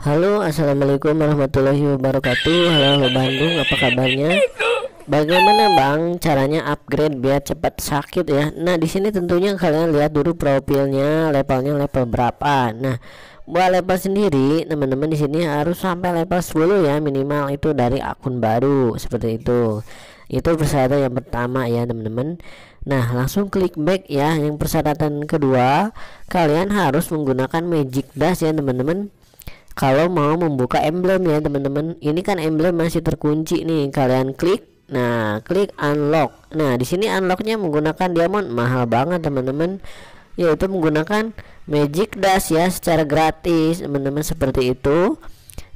Halo assalamualaikum warahmatullahi wabarakatuh Halo halo Bandung apa kabarnya Bagaimana bang caranya upgrade biar cepat sakit ya Nah di sini tentunya kalian lihat dulu profilnya levelnya level berapa Nah buat level sendiri teman-teman di sini harus sampai level 10 ya minimal itu dari akun baru seperti itu itu persyaratan yang pertama ya teman-teman nah langsung klik back ya yang persyaratan kedua kalian harus menggunakan magic dash ya teman-teman kalau mau membuka emblem ya teman-teman ini kan emblem masih terkunci nih kalian klik nah klik unlock nah di sini unlocknya menggunakan diamond mahal banget teman-teman yaitu menggunakan magic dash ya secara gratis teman-teman seperti itu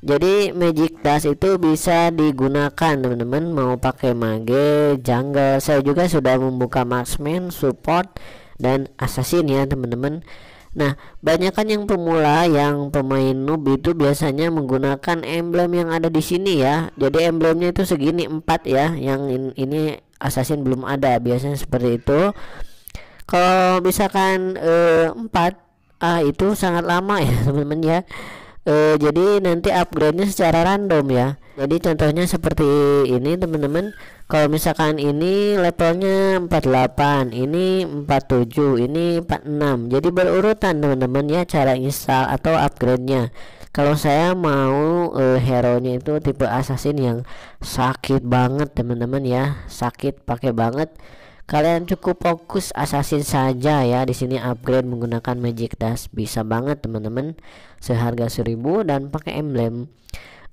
jadi magic dash itu bisa digunakan teman-teman mau pakai mage jungle saya juga sudah membuka marksman support dan assassin ya teman-teman Nah, banyakkan yang pemula yang pemain noob itu biasanya menggunakan emblem yang ada di sini ya. Jadi emblemnya itu segini empat ya, yang in, ini assassin belum ada, biasanya seperti itu. Kalau misalkan eh, empat ah itu sangat lama ya teman-teman ya. E, jadi nanti upgrade-nya secara random ya jadi contohnya seperti ini teman-teman kalau misalkan ini levelnya 48 ini 47 ini 46 jadi berurutan teman-teman ya cara install atau upgrade nya kalau saya mau uh, eh, hero nya itu tipe assassin yang sakit banget teman-teman ya sakit pakai banget kalian cukup fokus assassin saja ya di sini upgrade menggunakan magic dash bisa banget teman-teman seharga 1000 dan pakai emblem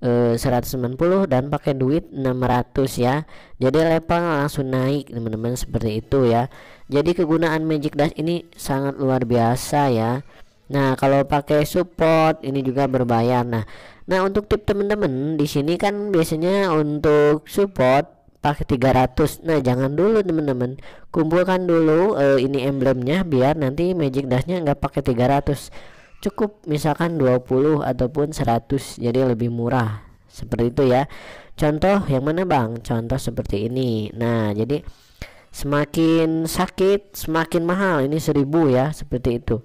190 eh, dan pakai duit 600 ya jadi level langsung naik teman-teman seperti itu ya jadi kegunaan magic dash ini sangat luar biasa ya Nah, kalau pakai support ini juga berbayar. Nah, nah untuk tip teman-teman di sini kan biasanya untuk support pakai 300. Nah, jangan dulu teman-teman. Kumpulkan dulu uh, ini emblemnya biar nanti magic dashnya nggak pakai 300 cukup misalkan 20 ataupun 100 jadi lebih murah seperti itu ya contoh yang mana bang contoh seperti ini nah jadi semakin sakit semakin mahal ini 1000 ya seperti itu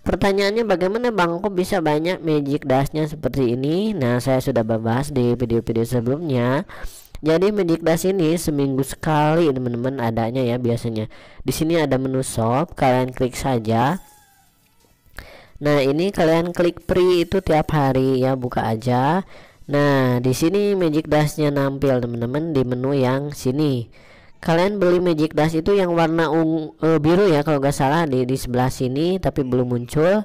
Pertanyaannya bagaimana Bang kok bisa banyak magic dashnya seperti ini? Nah saya sudah bahas di video-video sebelumnya. Jadi magic dash ini seminggu sekali teman-teman adanya ya biasanya. Di sini ada menu shop, kalian klik saja. Nah, ini kalian klik free itu tiap hari ya, buka aja. Nah, di sini Magic Dashnya nampil teman-teman di menu yang sini. Kalian beli Magic Dash itu yang warna ungu, e, biru ya kalau nggak salah di di sebelah sini tapi belum muncul.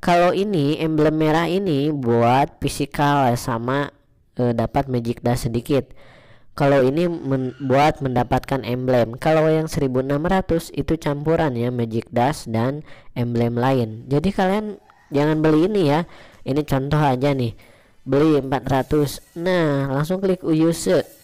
Kalau ini emblem merah ini buat physical ya, sama e, dapat Magic Dash sedikit kalau ini men buat mendapatkan emblem kalau yang 1600 itu campuran ya magic dust dan emblem lain jadi kalian jangan beli ini ya ini contoh aja nih beli 400 nah langsung klik use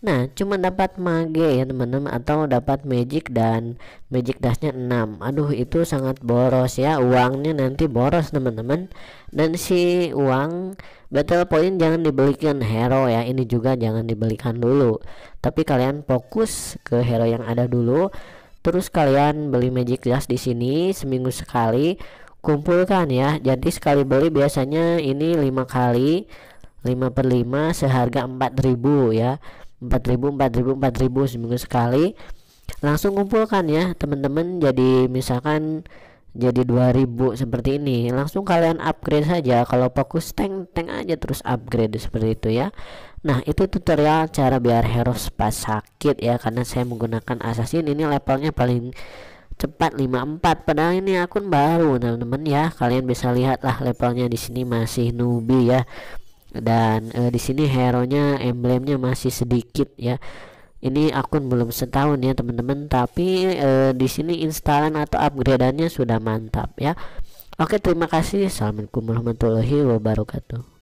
Nah, cuma dapat mage ya teman-teman atau dapat magic dan magic dashnya 6. Aduh, itu sangat boros ya. Uangnya nanti boros teman-teman. Dan si uang battle point jangan dibelikan hero ya. Ini juga jangan dibelikan dulu. Tapi kalian fokus ke hero yang ada dulu. Terus kalian beli magic dash di sini seminggu sekali. Kumpulkan ya. Jadi sekali beli biasanya ini lima kali 5 per 5 seharga 4000 ya 4000 4000 4000 seminggu sekali langsung kumpulkan ya teman-teman jadi misalkan jadi 2000 seperti ini langsung kalian upgrade saja kalau fokus tank tank aja terus upgrade seperti itu ya nah itu tutorial cara biar hero pas sakit ya karena saya menggunakan assassin ini levelnya paling cepat 54 padahal ini akun baru teman-teman ya kalian bisa lihatlah levelnya di sini masih newbie ya dan e, di sini hero nya emblemnya masih sedikit ya ini akun belum setahun ya teman-teman tapi e, di sini instalan atau upgradeannya sudah mantap ya oke terima kasih assalamualaikum warahmatullahi wabarakatuh